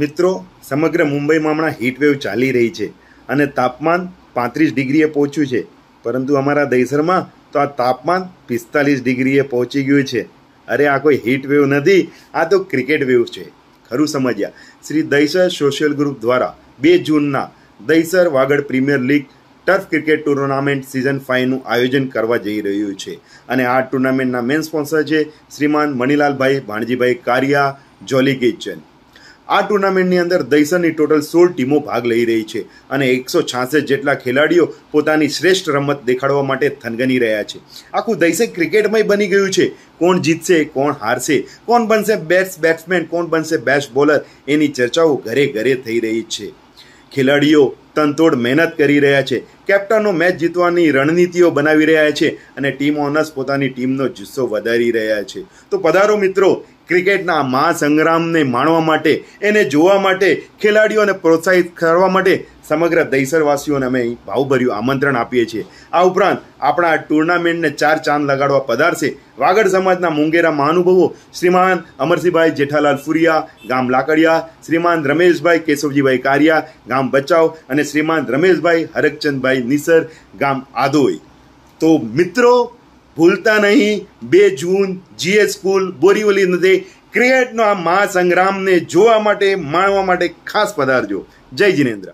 મિત્રો સમગ્ર મુંબઈમાં હમણાં હીટવેવ ચાલી રહી છે અને તાપમાન પાંત્રીસ ડિગ્રીએ પહોંચ્યું છે પરંતુ અમારા દહીસરમાં તો આ તાપમાન પિસ્તાલીસ ડિગ્રીએ પહોંચી ગયું છે અરે આ કોઈ હીટ વેવ નથી આ તો ક્રિકેટ વેવ છે ખરું સમજ્યા શ્રી દહીસર સોશિયલ ગ્રુપ દ્વારા બે જૂનના Dahisar Vagad premier league turf cricket tournament season ફાઇવનું આયોજન કરવા જઈ રહ્યું છે અને આ ટુર્નામેન્ટના મેન સ્પોન્સર છે શ્રીમાન મણિલાલભાઈ ભાણજીભાઈ કારિયા જોલી કિચન આ ટુર્નામેન્ટની અંદર દૈસનની ટોટલ સોળ ટીમો ભાગ લઈ રહી છે અને એકસો છાસઠ જેટલા ખેલાડીઓ પોતાની શ્રેષ્ઠ રમત દેખાડવા માટે થનગની રહ્યા છે આખું દૈસન ક્રિકેટમય બની ગયું છે કોણ જીતશે કોણ હારશે કોણ બનશે બેસ્ટ બેટ્સમેન કોણ બનશે બેસ્ટ બોલર એની ચર્ચાઓ ઘરે ઘરે થઈ રહી છે ખેલાડીઓ તનતોડ મહેનત કરી રહ્યા છે કેપ્ટનો મેચ જીતવાની રણનીતિઓ બનાવી રહ્યા છે અને ટીમ ઓનર્સ પોતાની ટીમનો જુસ્સો વધારી રહ્યા છે તો પધારો મિત્રો ક્રિકેટના મહા સંગ્રામને માણવા માટે એને જોવા માટે ખેલાડીઓને પ્રોત્સાહિત કરવા માટે સમગ્ર દહીસરવાસીઓને અમે ભાવભર્યું આમંત્રણ આપીએ છીએ આ ઉપરાંત આપણા ટુર્નામેન્ટને ચાર ચાંદ લગાડવા પધારશે વાગડ સમાજના મુંગેરા મહાનુભવો શ્રીમાન અમરસિંહભાઈ જેઠાલાલ ફુરિયા ગામ લાકડિયા શ્રીમાન રમેશભાઈ કેશવજીભાઈ કારિયા ગામ બચાવ અને શ્રીમાન રમેશભાઈ હરકચંદભાઈ નિસર ગામ આદોઈ તો મિત્રો ભૂલતા નહીં બે જૂન જીએસ સ્કૂલ બોરીવલી નદે ક્રિએટનો આ મહાસંગ્રામને જોવા માટે માણવા માટે ખાસ પધારજો જય જીનેન્દ્ર